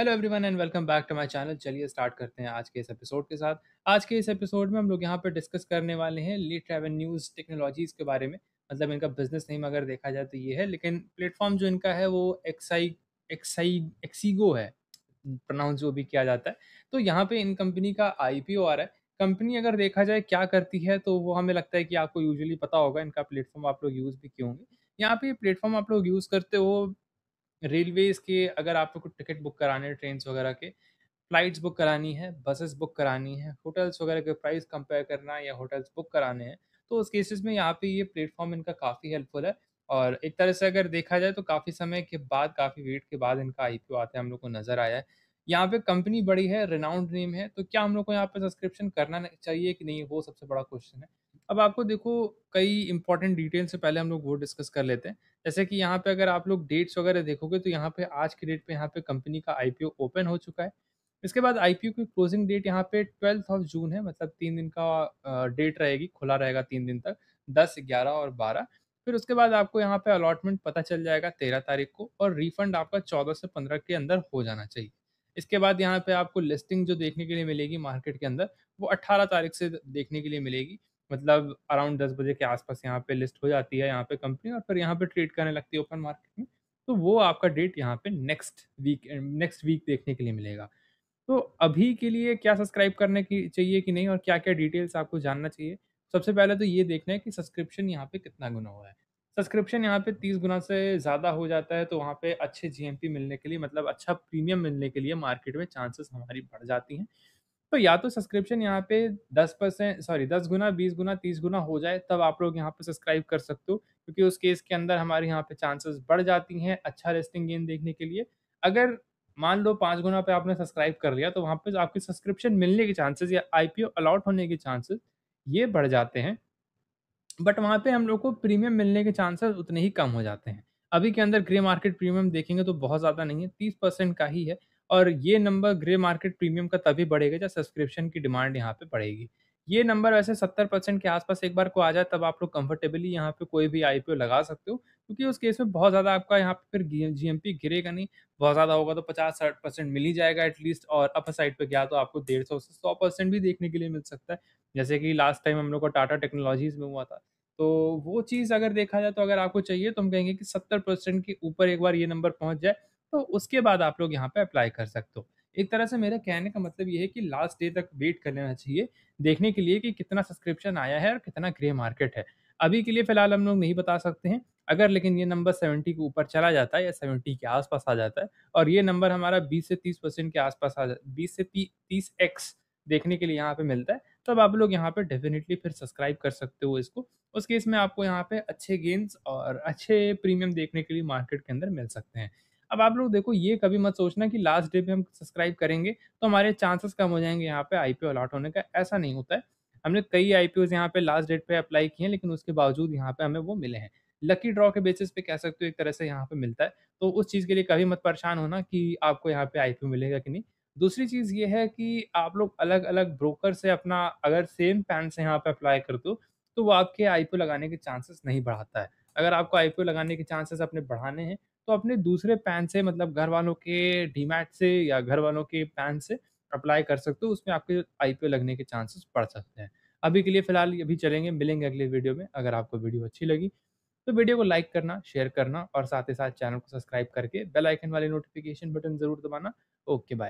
Hello everyone and welcome back to my channel चलिए start करते हैं आज के इस एपिसोड के साथ आज के इस एपिसोड में हम लोग यहाँ पर डिस्कस करने वाले हैं लीड न्यूज टेक्नोलॉजीज़ के बारे में मतलब इनका बिजनेस नेम अगर देखा जाए तो ये है लेकिन प्लेटफॉर्म जो इनका है वो एक्साई एक्साई एक्सीगो है प्रोनाउंस जो भी किया जाता है तो यहाँ पे इन कंपनी का आई आ रहा है कंपनी अगर देखा जाए क्या करती है तो वो हमें लगता है कि आपको यूजुअली पता होगा इनका प्लेटफॉर्म आप लोग यूज़ भी किए होंगे यहाँ पे प्लेटफॉर्म आप लोग यूज़ करते हो रेलवेज के अगर आपको कुछ टिकट बुक कराने हैं ट्रेन वगैरह के, फ्लाइट्स बुक करानी है, बसेस बुक करानी है, होटल्स वगैरह के प्राइस कंपेयर करना या होटल्स बुक कराने हैं, तो उस केसेस में यहाँ पे ये प्लेटफ़ॉर्म इनका काफ़ी हेल्पफुल है और एक तरह से अगर देखा जाए तो काफ़ी समय के बाद, काफ़ी वेट के बाद इनका आई पी आते हैं हम लोग को नज़र आया है। यहाँ पे कंपनी बड़ी है, रेनाउंड नेम है, तो क्या हम लोग को यहाँ पे सब्सक्रिप्शन करना चाहिए कि नहीं, वो सबसे बड़ा क्वेश्चन है। अब आपको देखो कई इंपॉर्टेंट डिटेल से पहले हम लोग वो डिस्कस कर लेते हैं जैसे कि यहाँ पे अगर आप लोग डेट्स वगैरह देखोगे तो यहाँ पे आज के डेट पे यहाँ पे कंपनी का आईपीओ ओपन हो चुका है इसके बाद आईपीओ की क्लोजिंग डेट यहाँ पे ट्वेल्थ ऑफ जून है मतलब तीन दिन का डेट रहेगी खुला रहेगा तीन दिन तक दस ग्यारह और बारह फिर उसके बाद आपको यहाँ पे अलॉटमेंट पता चल जाएगा तेरह तारीख को और रिफंड आपका चौदह से पंद्रह के अंदर हो जाना चाहिए इसके बाद यहाँ पे आपको लिस्टिंग जो देखने के लिए मिलेगी मार्केट के अंदर वो अट्ठारह तारीख से देखने के लिए मिलेगी मतलब अराउंड दस बजे के आसपास यहाँ पे लिस्ट हो जाती है यहाँ पे कंपनी और फिर यहाँ पे ट्रेड करने लगती है ओपन मार्केट में तो वो आपका डेट यहाँ पे नेक्स्ट वीक नेक्स्ट वीक देखने के लिए मिलेगा तो अभी के लिए क्या सब्सक्राइब करने की चाहिए कि नहीं और क्या क्या डिटेल्स आपको जानना चाहिए सबसे पहले तो ये देखना है कि सब्सक्रिप्शन यहाँ पे कितना गुना हुआ है सब्सक्रिप्शन यहाँ पे तीस गुना से ज़्यादा हो जाता है तो वहाँ पे अच्छे जीएमपी मिलने के लिए मतलब अच्छा प्रीमियम मिलने के लिए मार्केट में चांसेस हमारी बढ़ जाती हैं तो या तो सब्सक्रिप्शन यहाँ पे दस परसेंट सॉरी दस गुना बीस गुना तीस गुना हो जाए तब आप लोग यहाँ पे सब्सक्राइब कर सकते हो क्योंकि उस केस के अंदर हमारे यहाँ पे चांसेस बढ़ जाती हैं अच्छा रेस्टिंग गेम देखने के लिए अगर मान लो पाँच गुना पे आपने सब्सक्राइब कर लिया तो वहाँ पे आपके सब्सक्रिप्शन मिलने के चांसेस या आईपीओ अलॉट होने के चांसेस ये बढ़ जाते हैं बट वहाँ पे हम लोग को प्रीमियम मिलने के चांसेस उतने ही कम हो जाते हैं अभी के अंदर ग्रे मार्केट प्रीमियम देखेंगे तो बहुत ज़्यादा नहीं है तीस परसेंट का ही है और ये नंबर ग्रे मार्केट प्रीमियम का तभी बढ़ेगा जब सब्सक्रिप्शन की डिमांड यहाँ पे बढ़ेगी ये नंबर वैसे सत्तर परसेंट के आसपास एक बार को आ जाए तब आप लोग कंफर्टेबली यहाँ पे कोई भी आईपीओ लगा सकते हो क्योंकि उस केस में बहुत ज़्यादा आपका यहाँ पे फिर जीएमपी गिरेगा नहीं बहुत ज़्यादा होगा तो पचास साठ परसेंट मिल ही जाएगा एटलीस्ट और अपर साइड पे गया तो आपको डेढ़ सौ से सौ परसेंट भी देखने के लिए मिल सकता है जैसे कि लास्ट टाइम हम लोग का टाटा टेक्नोलॉजीज में हुआ था तो वो चीज़ अगर देखा जाए तो अगर आपको चाहिए तो हम कहेंगे कि सत्तर परसेंट के ऊपर एक बार ये नंबर पहुंच जाए तो उसके बाद आप लोग यहाँ पे अप्लाई कर सकते हो एक तरह से मेरे कहने का मतलब ये है कि लास्ट डे तक वेट कर लेना चाहिए देखने के लिए कि कितना सब्सक्रिप्शन आया है और कितना ग्रे मार्केट है अभी के लिए फिलहाल हम लोग नहीं बता सकते हैं अगर लेकिन ये नंबर सेवेंटी के ऊपर चला जाता है या सेवेंटी के आसपास आ जाता है और ये नंबर हमारा बीस से तीस परसेंट के आसपास आ जाता है बीस से तीस एक्स देखने के लिए यहाँ पे मिलता है तब तो आप लोग यहाँ पे डेफिनेटली फिर सब्सक्राइब कर सकते हो इसको उस केस में आपको यहाँ पे अच्छे गेंस और अच्छे प्रीमियम देखने के लिए मार्केट के अंदर मिल सकते हैं अब आप लोग देखो ये कभी मत सोचना कि लास्ट डे पे हम सब्सक्राइब करेंगे तो हमारे चांसेस कम हो जाएंगे यहाँ पे ओ अलॉट होने का ऐसा नहीं होता है हमने कई आई पी यहाँ पे लास्ट डेट पे अप्लाई किए हैं लेकिन उसके बावजूद यहाँ पे हमें वो मिले हैं लकी ड्रॉ के बेसिस पे कह सकते हो एक तरह से यहाँ पे मिलता है तो उस चीज़ के लिए कभी मत परेशान होना कि आपको यहाँ पे आई मिलेगा कि नहीं दूसरी चीज़ ये है कि आप लोग अलग अलग ब्रोकर से अपना अगर सेम पैन से यहाँ पे अप्लाई कर दो तो वो आपके आई लगाने के चांसेस नहीं बढ़ाता है अगर आपको आई लगाने के चांसेस अपने बढ़ाने हैं तो अपने दूसरे पैन से मतलब घर वालों के डीमैट से या घर वालों के पैन से अप्लाई कर सकते हो उसमें आपके आई लगने के चांसेस बढ़ सकते हैं अभी के लिए फिलहाल अभी चलेंगे मिलेंगे अगले वीडियो में अगर आपको वीडियो अच्छी लगी तो वीडियो को लाइक करना शेयर करना और साथ ही साथ चैनल को सब्सक्राइब करके बेल आइकन वाले नोटिफिकेशन बटन जरूर दबाना ओके बाय